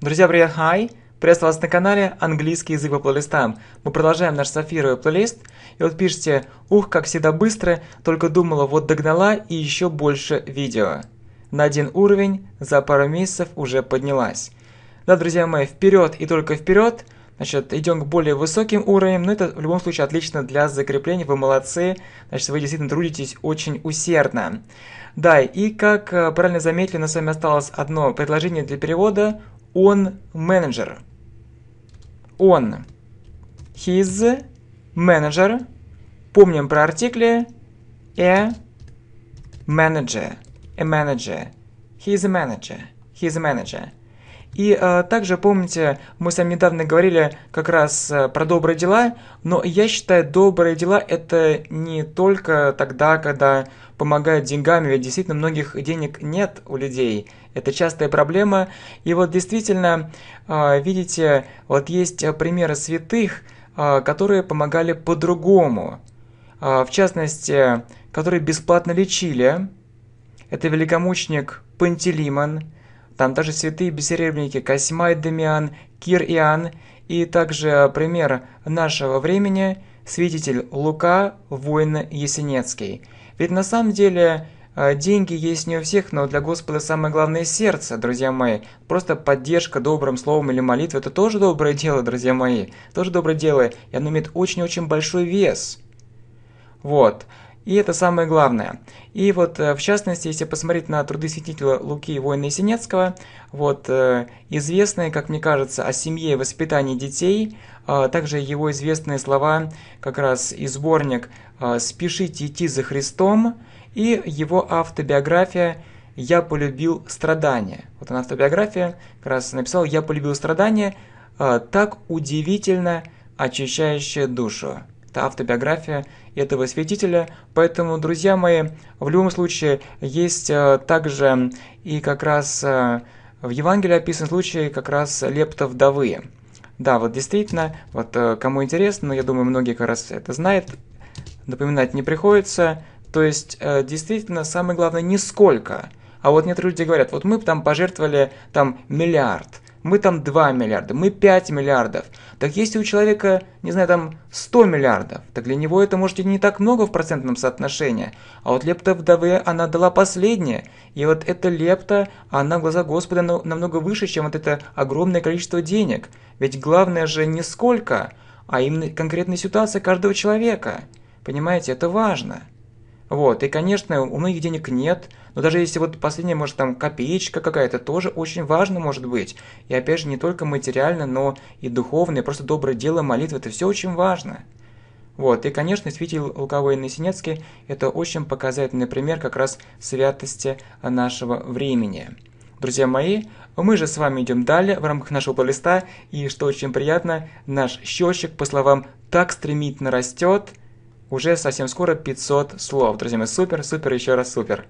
Друзья, привет, хай! Приветствую вас на канале «Английский язык по плейлистам». Мы продолжаем наш сафировый плейлист. И вот пишите «Ух, как всегда быстро, только думала, вот догнала и еще больше видео». На один уровень за пару месяцев уже поднялась. Да, друзья мои, вперед и только вперед. Значит, идем к более высоким уровням, но ну, это в любом случае отлично для закрепления, вы молодцы, значит, вы действительно трудитесь очень усердно. Да, и как э, правильно заметили, у нас с вами осталось одно предложение для перевода, он менеджер. Он. His менеджер. Помним про артикли a manager. A manager. He's a manager. He's a manager. И э, также помните, мы с вами недавно говорили как раз э, про добрые дела, но я считаю, добрые дела это не только тогда, когда помогают деньгами, ведь действительно многих денег нет у людей. Это частая проблема. И вот действительно, а, видите, вот есть э, примеры святых, а, которые помогали по-другому. А, в частности, которые бесплатно лечили. Это великомучник Пантелимон, там даже святые бессеребренники Косьмай Демиан, Кир Иоанн и также э, пример нашего времени свидетель Лука, воин Есенецкий. Ведь на самом деле а, деньги есть не у всех, но для Господа самое главное сердце, друзья мои. Просто поддержка добрым словом или молитвой – это тоже доброе дело, друзья мои. Тоже доброе дело, и оно имеет очень-очень большой вес. Вот. И это самое главное. И вот, э, в частности, если посмотреть на труды святителя Луки Воина Есенецкого, вот, э, известные, как мне кажется, о семье и воспитании детей, а, также его известные слова как раз и сборник а, «Спешите идти за Христом», и его автобиография «Я полюбил страдания». Вот она автобиография, как раз написал «Я полюбил страдания», а, так удивительно очищающая душу. Это автобиография этого святителя. Поэтому, друзья мои, в любом случае есть а, также и как раз а, в Евангелии описан случай как раз лепта вдовы. Да, вот действительно, вот кому интересно, я думаю, многие как раз это знают, напоминать не приходится, то есть, э, действительно, самое главное, не сколько, А вот некоторые люди говорят, вот мы там пожертвовали там миллиард, мы там 2 миллиарда, мы 5 миллиардов. Так если у человека, не знаю, там 100 миллиардов, так для него это может и не так много в процентном соотношении. А вот лепта вдовы, она дала последнее. И вот эта лепта, она в глаза Господа намного выше, чем вот это огромное количество денег. Ведь главное же не сколько, а именно конкретная ситуация каждого человека. Понимаете, это важно. Вот, и, конечно, у многих денег нет, но даже если вот последняя, может, там, копеечка какая-то, тоже очень важно может быть. И, опять же, не только материально, но и духовное, просто доброе дело, молитва, это все очень важно. Вот, и, конечно, святитель Луковой Насинецкий – это очень показательный пример как раз святости нашего времени. Друзья мои, мы же с вами идем далее в рамках нашего плейлиста, и, что очень приятно, наш счетчик, по словам, так стремительно растет – уже совсем скоро 500 слов. Друзья мои, супер, супер, еще раз супер.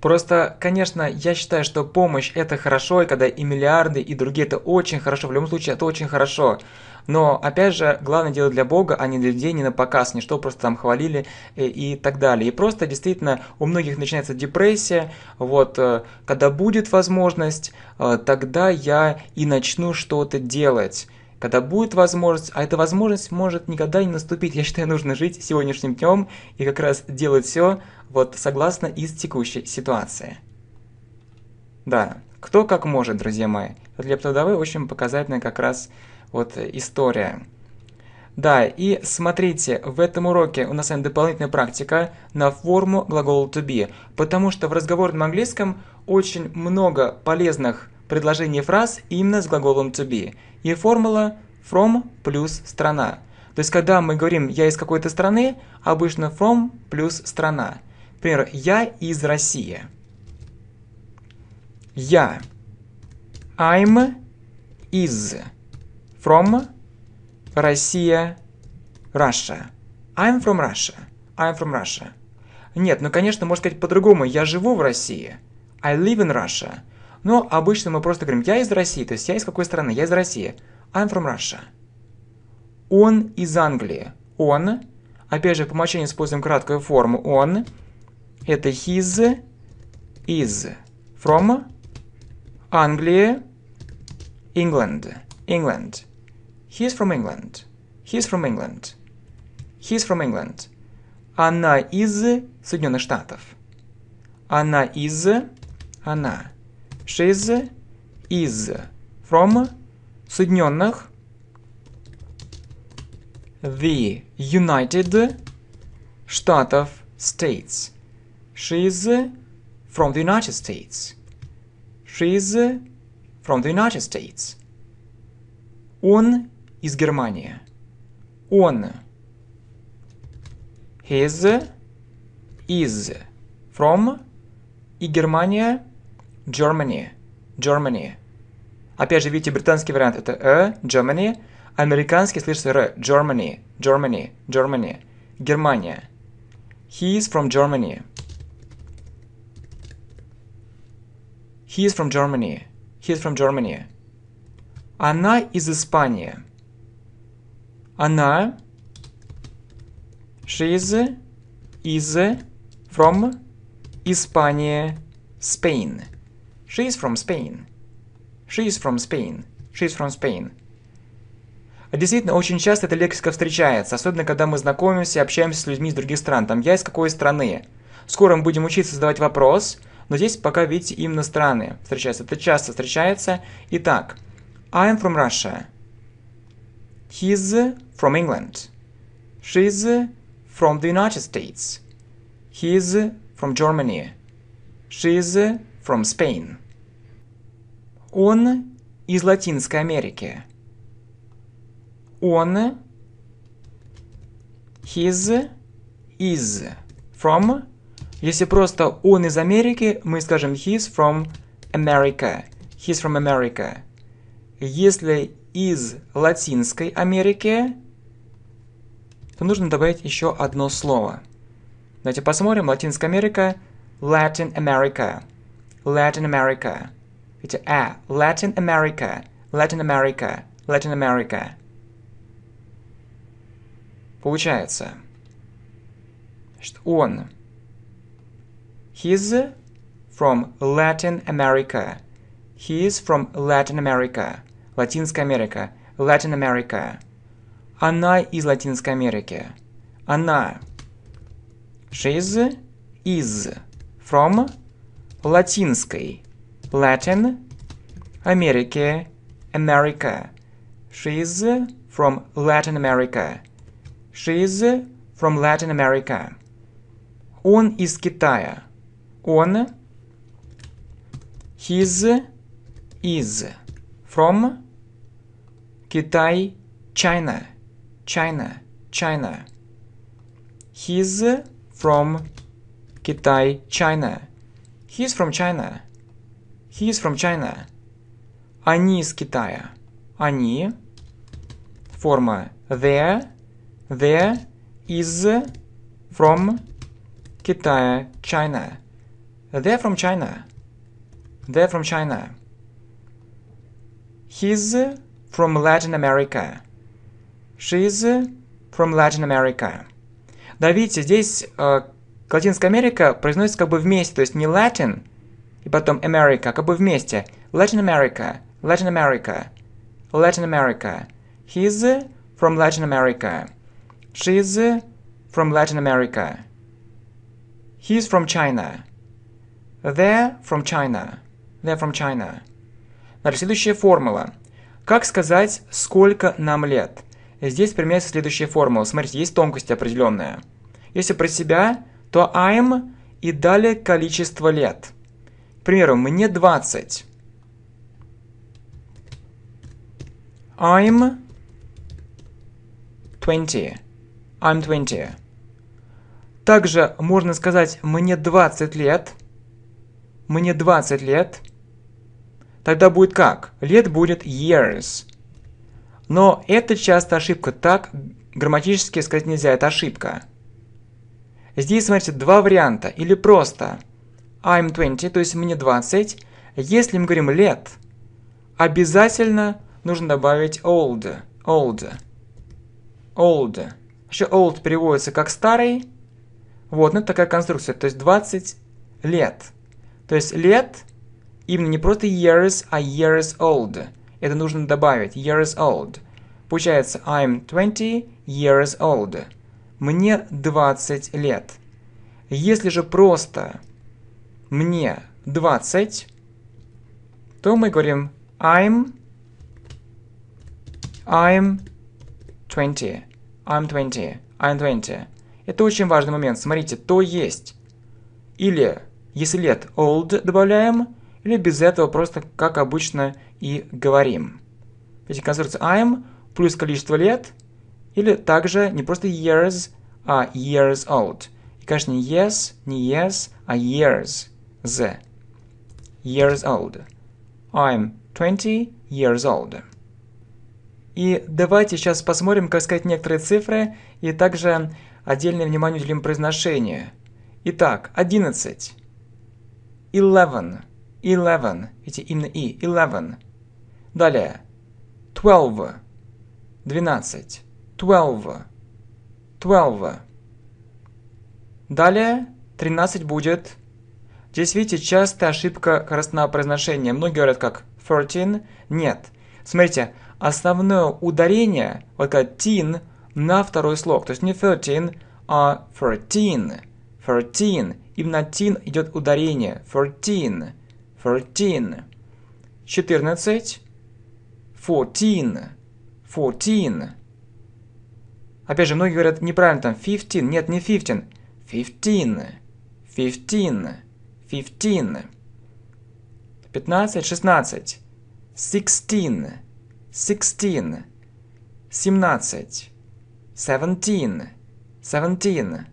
Просто, конечно, я считаю, что помощь это хорошо, и когда и миллиарды, и другие это очень хорошо, в любом случае это очень хорошо. Но, опять же, главное дело для Бога, а не для людей, не на показ, не что просто там хвалили и, э, и так далее. И просто, действительно, у многих начинается депрессия, вот, э, когда будет возможность, э, тогда я и начну что-то делать когда будет возможность, а эта возможность может никогда не наступить. Я считаю, нужно жить сегодняшним днем и как раз делать все вот согласно из текущей ситуации. Да, кто как может, друзья мои. Для Птудовой очень показательная как раз вот история. Да, и смотрите, в этом уроке у нас с вами дополнительная практика на форму глагола to be, потому что в разговорном английском очень много полезных предложение фраз именно с глаголом to be. И формула from плюс страна. То есть, когда мы говорим «я из какой-то страны», обычно from плюс страна. Например, «я из России». «Я». I'm из. From Россия, Russia. I'm from Russia. I'm from Russia. Нет, ну, конечно, можно сказать по-другому. Я живу в России. I live in Russia. Но обычно мы просто говорим, я из России, то есть я из какой страны? Я из России. I'm from Russia. Он из Англии. Он. Опять же, по умолчанию используем краткую форму. Он. Это his, is. From. Англия. England. England. He's from England. He's from England. He's from England. Она из Соединенных Штатов. Она из... Она she's is from Соединенных the United Штатов States. She's from the United States. She's from the United States. Он из Германии. Он. His is from и Германия Germany, Germany. Опять же, видите, британский вариант это э, Germany, американский слышится р, Germany, Germany, Germany, Германия. He is from Germany. He is from Germany. He is from Germany. Она из Испании. Она. She is, is from Испания. Spain. She is from Spain. She is from Spain. She is from Spain. Действительно, очень часто эта лексика встречается, особенно когда мы знакомимся и общаемся с людьми из других стран. Там «я из какой страны?». Скоро мы будем учиться задавать вопрос, но здесь пока, видите, именно страны встречаются. Это часто встречается. Итак, I am from Russia. He's from England. She's from the United States. He's from Germany. She's from Spain. Он из Латинской Америки. Он his is from. Если просто он из Америки, мы скажем his from America. He's from America. Если из Латинской Америки, то нужно добавить еще одно слово. Давайте посмотрим. Латинская Америка. Latin America. Latin America. it's a Latin America. Latin America. Latin America. Получается. что он. He's from Latin America. He is from Latin America. Латинская Америка. Latin America. Она из Латинской Америки. Она. She's is from Латинской. Latin. Америки. America. She's from Latin America. She's from Latin America. Он из Китая. Он. His is from Китай, China, China, China. He's from Китай, China. He is from China. He is from China. Они из Китая. Они. Форма there there is from Китая. China. They're from China. They're from China. He's from Latin America. She's from Latin America. Да, видите, здесь Латинская Америка произносится как бы вместе, то есть не Latin, и потом America, а как бы вместе. Latin America, Latin America, Latin America. He's from Latin America. She's from Latin America. He's from China. They're from China. They're from China. Дальше следующая формула. Как сказать, сколько нам лет? Здесь применяется следующая формула. Смотрите, есть тонкости определенные. Если про себя, то I'm и далее количество лет. К примеру, мне 20. I'm 20. I'm 20. Также можно сказать «мне 20 лет». «Мне 20 лет». Тогда будет как? Лет будет years. Но это часто ошибка. Так грамматически сказать нельзя, это ошибка. Здесь, смотрите, два варианта. Или просто I'm 20, то есть мне 20. Если мы говорим лет, обязательно нужно добавить old. Old. Old. Еще old переводится как старый. Вот, ну это такая конструкция, то есть 20 лет. То есть лет именно не просто years, а years old. Это нужно добавить, years old. Получается, I'm 20 years old мне 20 лет. Если же просто мне 20, то мы говорим I'm I'm 20. I'm 20. I'm 20. Это очень важный момент. Смотрите, то есть. Или, если лет old добавляем, или без этого просто, как обычно, и говорим. Ведь конструкция I'm плюс количество лет – или также не просто years, а years old. И, конечно, не yes, не yes, а years. The. Years old. I'm 20 years old. И давайте сейчас посмотрим, как сказать некоторые цифры, и также отдельное внимание уделим произношению. Итак, 11. Eleven. Eleven. Видите, именно и. Eleven. Далее. Twelve. Двенадцать twelve. Twelve. Далее 13 будет... Здесь, видите, частая ошибка красного произношения. Многие говорят как 13. Нет. Смотрите, основное ударение, вот как teen, на второй слог. То есть не 13, а 13. 13. Именно teen идет ударение. 13. 13. 14. 14. 14. Опять же, многие говорят неправильно там 15. Нет, не 15. 15. 15. 15. 15, 16. 16. 16. 17. 17. 17.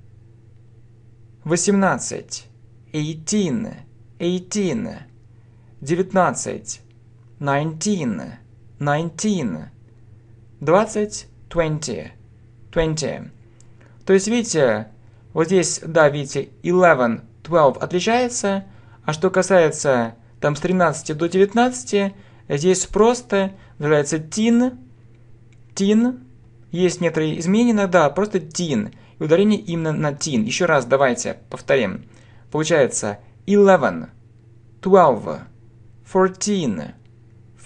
18. 18. 18. 19. 19. 19. 20. 20. 20. То есть, видите, вот здесь, да, видите, 11, 12 отличается, а что касается там с 13 до 19, здесь просто называется teen, teen. есть некоторые изменения, да, просто teen. и ударение именно на teen. Еще раз давайте повторим. Получается 11, 12, 14,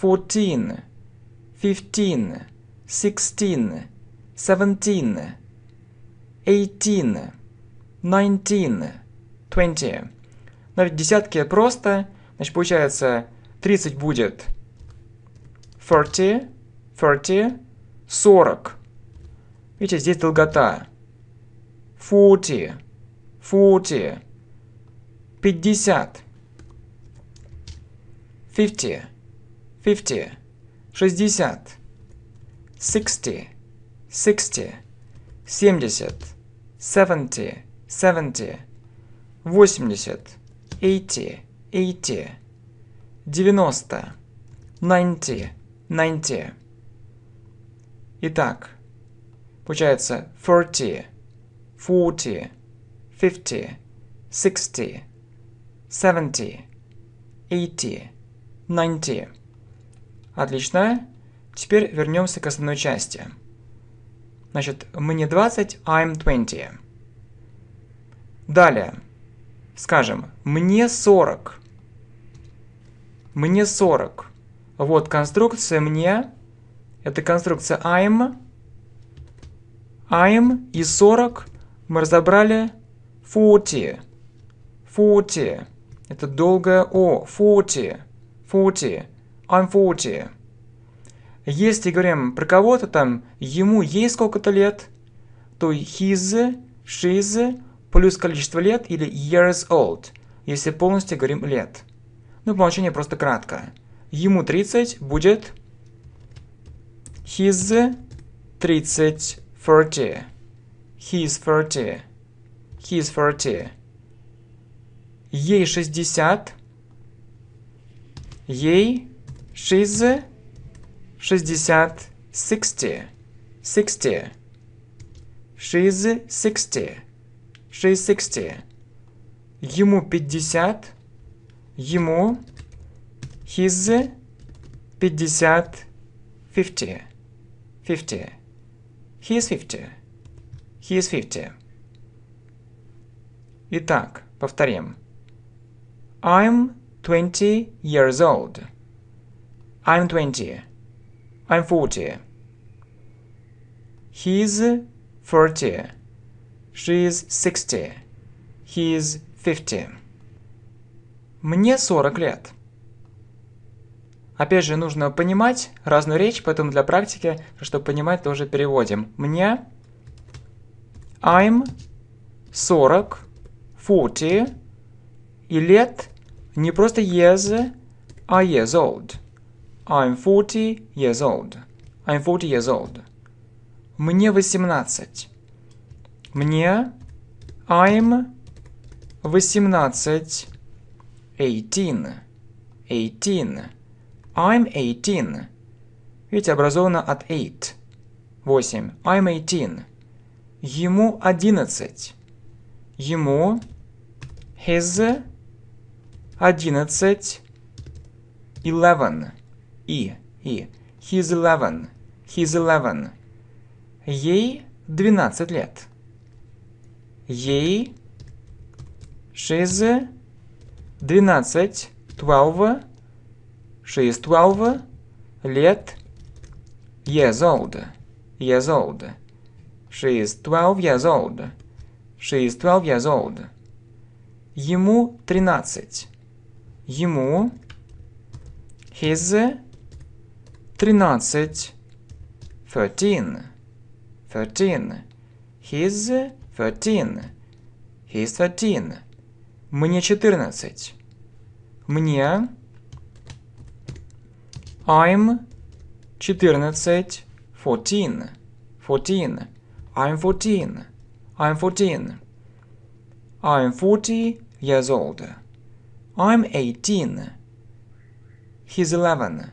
14, 15, 16, seventeen, eighteen, nineteen, twenty. Значит, ну, десятки просто. Значит, получается 30 будет 30, 30, 40. Видите, здесь долгота. 40, 40, 50, 50, 50, 60, 60, sixty, семьдесят, seventy, seventy, восемьдесят, eighty, eighty, девяносто, ninety, ninety. Итак, получается forty, forty, fifty, sixty, seventy, eighty, ninety. Отлично. Теперь вернемся к основной части – Значит, мне 20, I'm 20. Далее. Скажем, мне 40. Мне 40. Вот конструкция мне. Это конструкция I'm. I'm и 40 мы разобрали 40. 40. Это долгое О. 40. 40. I'm 40. Если говорим про кого-то там, ему ей сколько-то лет, то his, she's плюс количество лет или years old, если полностью говорим лет. Ну, по умолчанию просто кратко. Ему 30 будет his 30, 30. his 30. his 30. Ей 60. Ей she's шестьдесят, sixty, sixty. She's sixty, she's sixty. Ему fifty, ему his пятьдесят, fifty, fifty. He is fifty, he's fifty. Итак, повторим. I'm twenty years old. I'm twenty. I'm forty. He's forty. She's sixty. He's fifty. Мне сорок лет. Опять же, нужно понимать разную речь, поэтому для практики, чтобы понимать, тоже переводим. Мне I'm 40, 40 и лет не просто years, а years old. I'm forty years old. I'm forty years old. Мне восемнадцать. Мне I'm восемнадцать. Eighteen. Eighteen. I'm eighteen. Ведь образовано от eight. Восемь. I'm eighteen. Ему одиннадцать. Ему his 11. 11. И, и. He's eleven. He's eleven. Ей 12 лет. Ей 6 12 12 6 12 лет years old. Years old. She is 12 years old. She is 12 years old. Ему 13. Ему his 13, 13, 13. He's 13. He's 13. Мне четырнадцать. Мне I'm четырнадцать. 14, 14. I'm 14. I'm 14. I'm 40 years old. I'm 18. He's 11.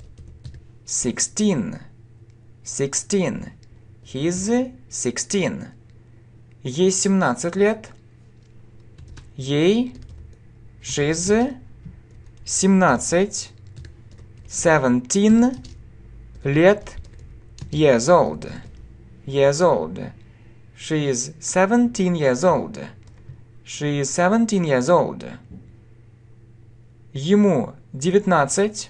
sixteen, sixteen. He's sixteen. Ей 17 лет. Ей she's 17 seventeen лет years old. Years old. She is 17 years old. She is 17 years old. Ему 19.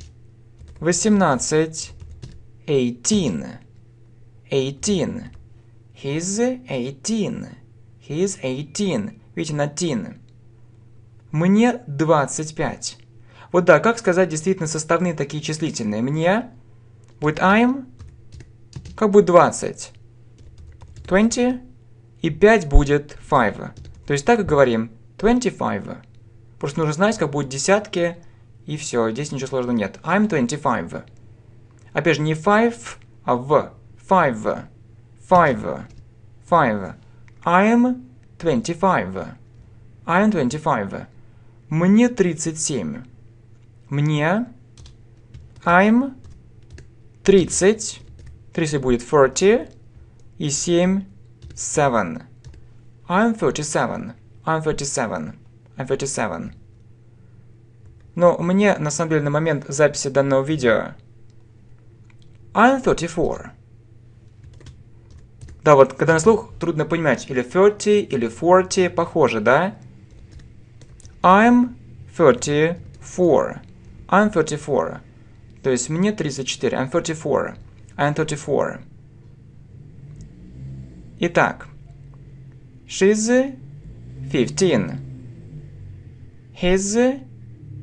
18. Eighteen. Eighteen. He's eighteen. He's eighteen. Видите, на teen. Мне 25. Вот да, как сказать действительно составные такие числительные? Мне будет I'm, как будет 20. 20 и 5 будет 5. То есть так и говорим 25. Просто нужно знать, как будут десятки, и все, здесь ничего сложного нет. I'm 25. Опять же, не five, а в. Five. Five. Five. I'm 25. I'm 25. Мне 37. Мне I'm 30. 30 будет 40. И 7 7. I'm 37. I'm 37. I'm 37. Но мне, на самом деле, на момент записи данного видео... I'm 34. Да, вот когда на слух, трудно понимать, или 30, или 40, похоже, да? I'm 34. I'm 34. То есть мне 34. I'm 34. I'm 34. Итак. She's 15. He's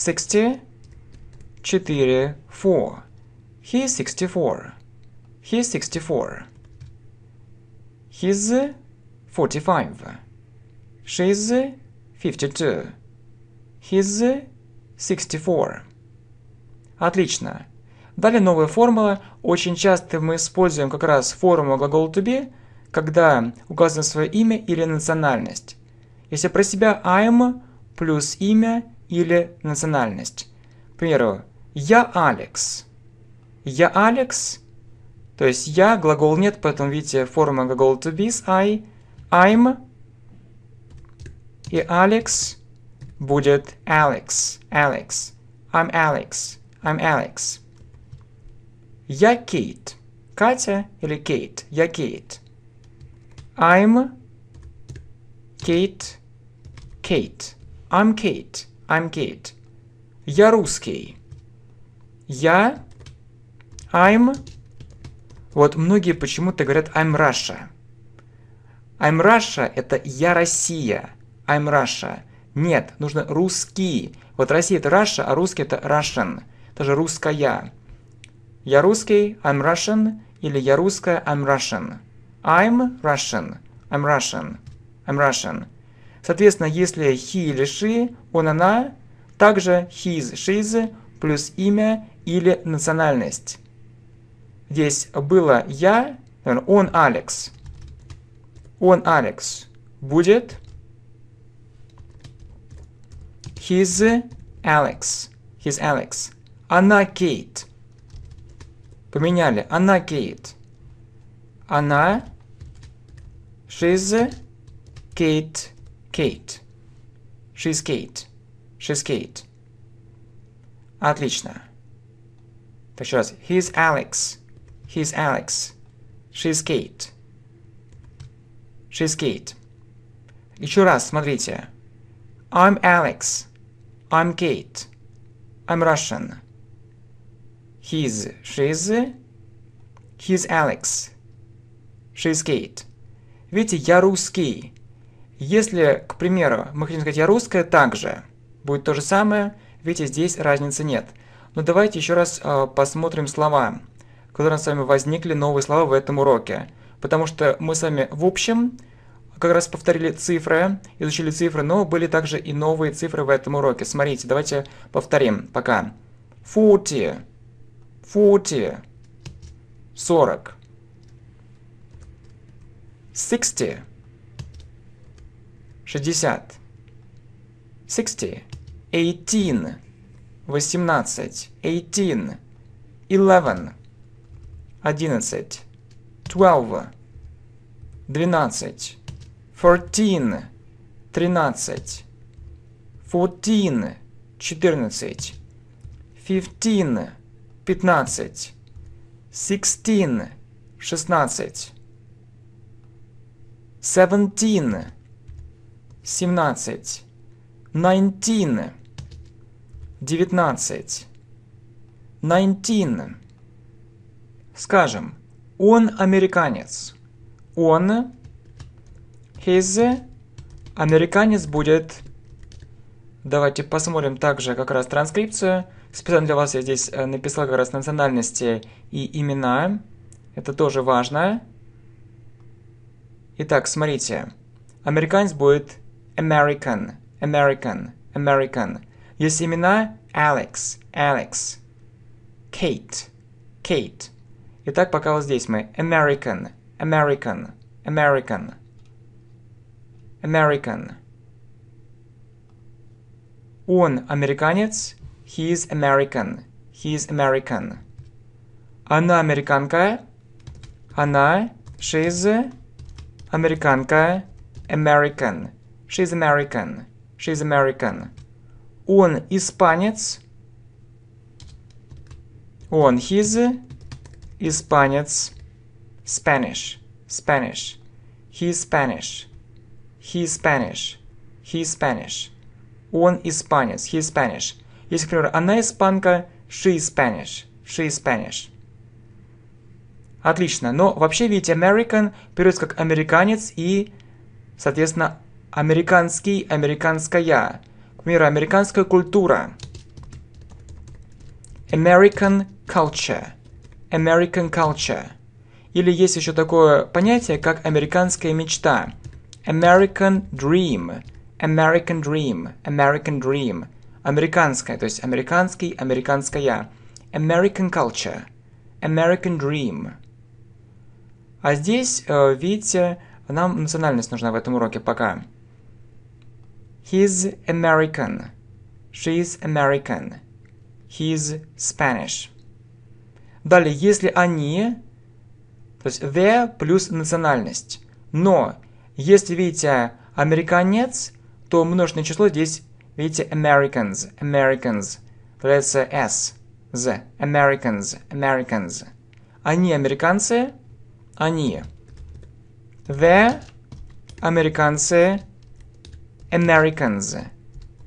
64. He He's 64. He's 64. He's 45. She's 52. He's 64. Отлично. Далее новая формула. Очень часто мы используем как раз формулу глагола to be, когда указано свое имя или национальность. Если про себя I'm плюс имя или национальность. К примеру, я Алекс. Я Алекс. То есть я, глагол нет, поэтому видите форма глагола to be с I. I'm. И Алекс будет Alex. Alex. I'm Alex. I'm Alex. Я Кейт. Катя или Кейт? Я Кейт. I'm Kate. Kate. I'm Kate. I'm Kate. Я русский. Я... I'm... Вот многие почему-то говорят I'm Russia. I'm Russia – это я Россия. I'm Russia. Нет, нужно русский. Вот Россия – это Russia, а русский – это Russian. Это же русская. Я русский, I'm Russian. Или я русская, I'm Russian. I'm Russian. I'm Russian. I'm Russian. Соответственно, если he или she, он, она, также his, she's плюс имя или национальность. Здесь было я, он Алекс. Он Алекс будет his Alex. His Alex. Она Кейт. Поменяли. Она Кейт. Она she's Kate Kate. She's Kate. She's Kate. Отлично. Так еще раз. He's Alex. He's Alex. She's Kate. She's Kate. Еще раз, смотрите. I'm Alex. I'm Kate. I'm Russian. He's, she's, he's Alex. She's Kate. Видите, я русский. Если, к примеру, мы хотим сказать «я русская», также будет то же самое, видите, здесь разницы нет. Но давайте еще раз э, посмотрим слова, которые у нас с вами возникли, новые слова в этом уроке. Потому что мы с вами в общем как раз повторили цифры, изучили цифры, но были также и новые цифры в этом уроке. Смотрите, давайте повторим пока. 40, 40, сорок, 60, 60, 60, 18, 18, 18, 11, 11, 12, 12, 14, 13, 14, 14, 15, 15, 16, 16, 17, 17, 19, 19, 19. Скажем, он американец. Он, his, американец будет... Давайте посмотрим также как раз транскрипцию. Специально для вас я здесь э, написал как раз национальности и имена. Это тоже важно. Итак, смотрите. Американец будет American, American, American. Есть Alex, Alex, Kate, Kate. Итак, пока вот здесь мы American, American, American, American. Он американец, he is American, he is American. Она американка, она, she is американка, American. She's American. She's American. Он испанец. Он his испанец. Spanish. Spanish. He's Spanish. He's Spanish. He's Spanish. Он испанец. He's Spanish. Если, например, она испанка, she is Spanish. She is Spanish. Отлично. Но вообще, видите, American переводится как американец и, соответственно, Американский, американская. Американская культура. American culture. American culture. Или есть еще такое понятие, как американская мечта. American dream. American dream. American dream. Американская, то есть американский, американская. American culture. American dream. А здесь, э, видите, нам национальность нужна в этом уроке пока. He's American. She's American. He's Spanish. Далее, если они, то есть the плюс национальность. Но, если видите американец, то множественное число здесь, видите, Americans, Americans. Появляется S, z, Americans, Americans. Они американцы, они. The американцы, Americans.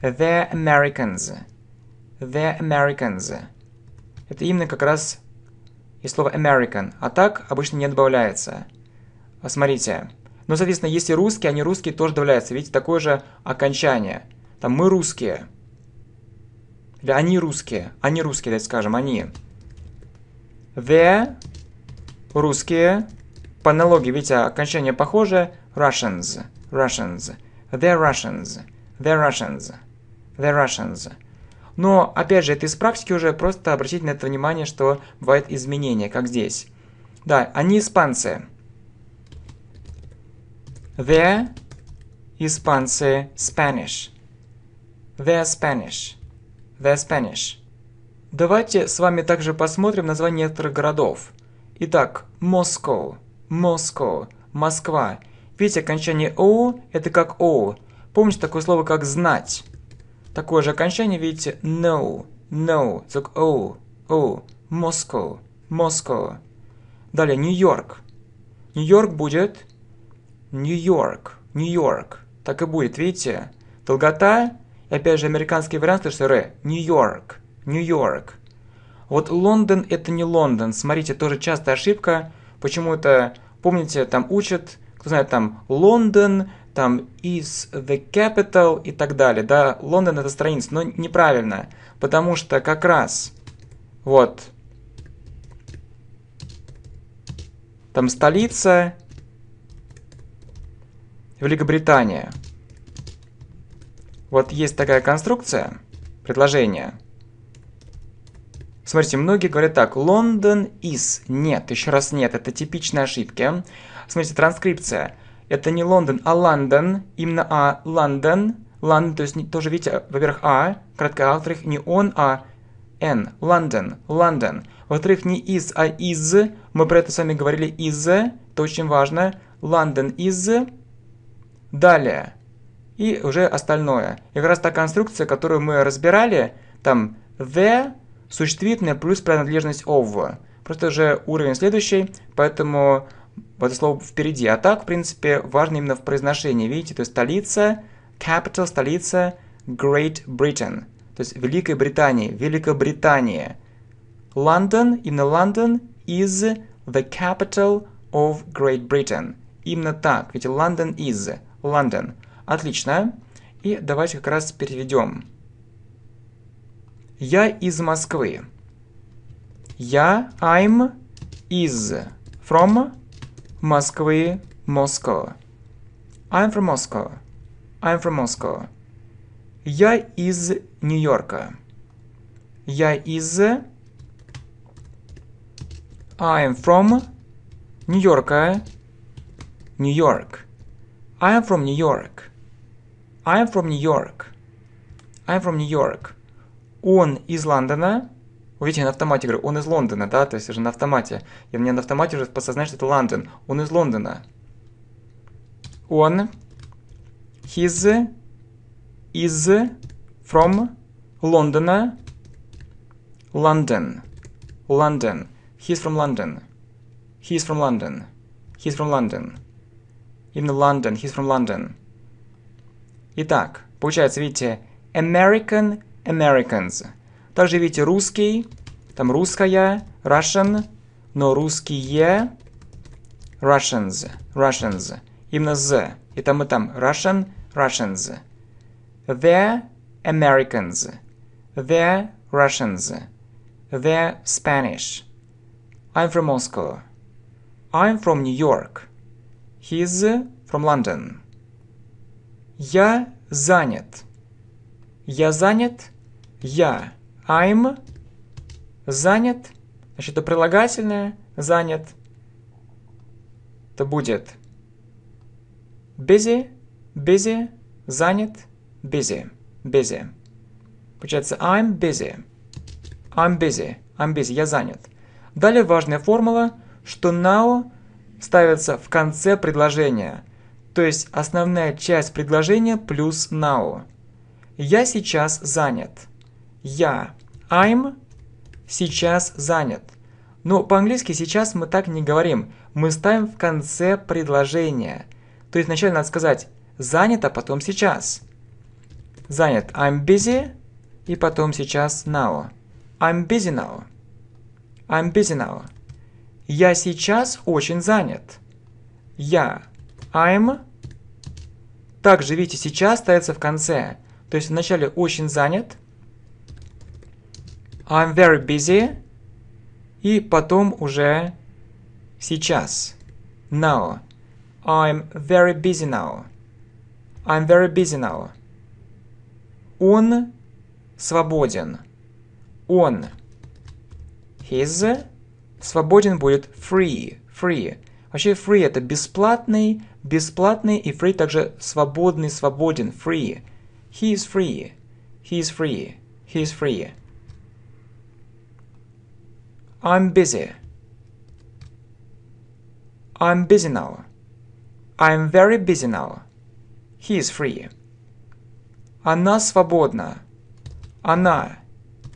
they're Americans. they're Americans. Это именно как раз и слово American. А так обычно не добавляется. А смотрите. Ну, соответственно, если русские, они русские тоже добавляются. Видите, такое же окончание. Там мы русские. Или они русские. Они русские, давайте скажем, они. The русские. По аналогии, видите, окончание похоже. Russians. Russians. They're Russians. They're Russians. They're Russians. Но, опять же, это из практики уже, просто обратить на это внимание, что бывают изменения, как здесь. Да, они испанцы. They're испанцы Spanish. They're Spanish. They're Spanish. Давайте с вами также посмотрим название некоторых городов. Итак, Москва, Москва, Москва. Видите, окончание «оу» — это как «оу». Помните такое слово, как «знать». Такое же окончание, видите, «no», «no», только «оу», «оу», «Москва», «Москва». Далее «Нью-Йорк». Нью-Йорк будет «Нью-Йорк», «Нью-Йорк». Так и будет, видите? Долгота, и опять же американский вариант, то что «р», «Нью-Йорк», «Нью-Йорк». Вот Лондон – это не Лондон. Смотрите, тоже частая ошибка. Почему-то, помните, там учат – кто знает, там Лондон, там is the capital и так далее. Да, Лондон это страница, но неправильно, потому что как раз вот там столица Великобритания. Вот есть такая конструкция, предложение – Смотрите, многие говорят так, London is, нет, еще раз нет, это типичные ошибки. Смотрите, транскрипция, это не London, а London, именно а, London, London. то есть тоже, видите, во-первых, а, краткое, а, во-вторых, не он, а N, London, London. Во-вторых, не is, а is. мы про это с вами говорили, Is. это очень важно, London is. далее, и уже остальное. И как раз та конструкция, которую мы разбирали, там the, Существительное плюс принадлежность of. Просто же уровень следующий, поэтому вот это слово впереди. А так, в принципе, важно именно в произношении. Видите, то есть столица, capital, столица Great Britain. То есть Великой Британии, Великобритания. London, именно London is the capital of Great Britain. Именно так, ведь London is, London. Отлично. И давайте как раз переведем. Я из Москвы. Я I'm из from Москвы, Москва. I'm from Moscow. I'm from Moscow. Я из Нью-Йорка. Я из I'm from Нью-Йорка. Нью-Йорк. I'm from New York. I'm from New York. I'm from New York он из Лондона, Видите, я на автомате говорю, он из Лондона, да, то есть уже на автомате. И мне на автомате уже подсознание, что это Лондон. Он из Лондона. Он, his, is, from, Лондона, London, London. He's from London. He's from London. He's from London. In London. He's from London. Итак, получается, видите, American Americans. Также видите русский, там русская, Russian, но русские, Russians, Russians. Именно Z. И там, и там. Russian, Russians. The Americans. The Russians. The Spanish. I'm from Moscow. I'm from New York. He's from London. Я занят. Я занят я. I'm занят. Значит, это прилагательное занят. Это будет busy, busy, занят, busy, busy. Получается I'm busy. I'm busy. I'm busy. Я занят. Далее важная формула, что now ставится в конце предложения. То есть основная часть предложения плюс now. Я сейчас занят я. I'm сейчас занят. Но по-английски сейчас мы так не говорим. Мы ставим в конце предложения. То есть вначале надо сказать занят, а потом сейчас. Занят I'm busy и потом сейчас now. I'm busy now. I'm busy now. Я сейчас очень занят. Я. I'm. Также, видите, сейчас ставится в конце. То есть вначале очень занят, I'm very busy. И потом уже сейчас. Now. I'm very busy now. I'm very busy now. Он свободен. Он. His свободен будет free. Free. Вообще free это бесплатный, бесплатный и free также свободный, свободен, free. He is free. He is free. He is free. I'm busy. I'm busy now. I'm very busy now. He is free. Она свободна. Она.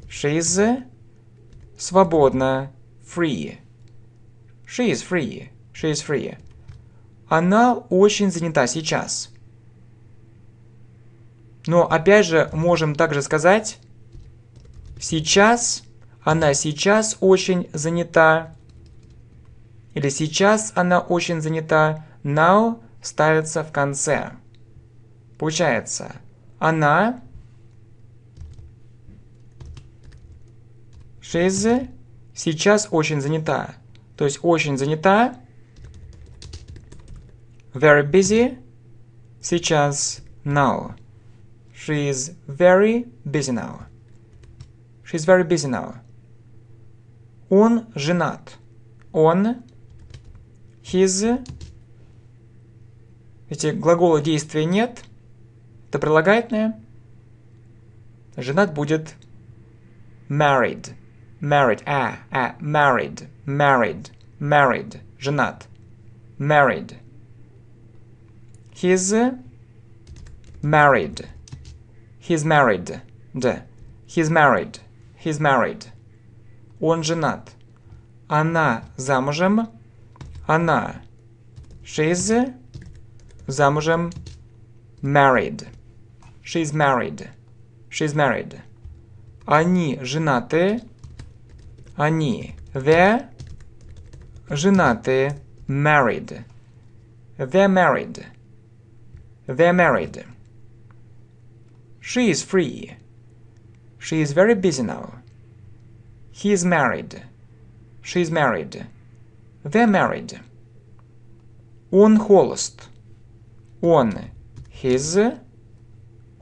She is свободна. Free. She is free. She is free. Она очень занята сейчас. Но опять же можем также сказать сейчас она сейчас очень занята. Или сейчас она очень занята. Now ставится в конце. Получается, она... She's сейчас очень занята. То есть очень занята. Very busy. Сейчас now. She is very busy now. She's very busy now. Он женат. Он. His. Эти глагола действия нет. Это прилагательное. Женат будет married. Married. А, а, married. Married. Married. Женат. Married. He's married. He's married. Да. He's married. He's married. Он женат. Она замужем. Она. She's замужем. Married. She's married. She's married. Они женаты. Они. They're женаты. Married. They're married. They're married. She is free. She is very busy now. He is married. She is married. They're married. Он холост. Он his.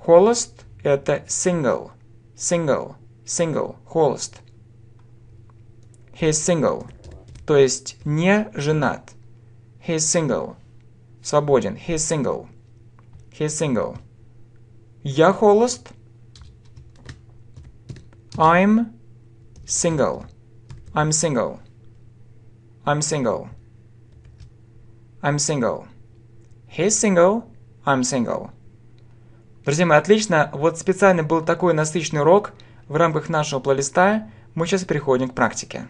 Холост – это single. Single. Single. Холост. He is single. То есть не женат. He is single. Свободен. He is single. He is single. Я холост. I'm Single. I'm single. I'm single. I'm single. He's single. I'm single. Друзья мои, отлично. Вот специально был такой насыщенный урок в рамках нашего плейлиста. Мы сейчас переходим к практике.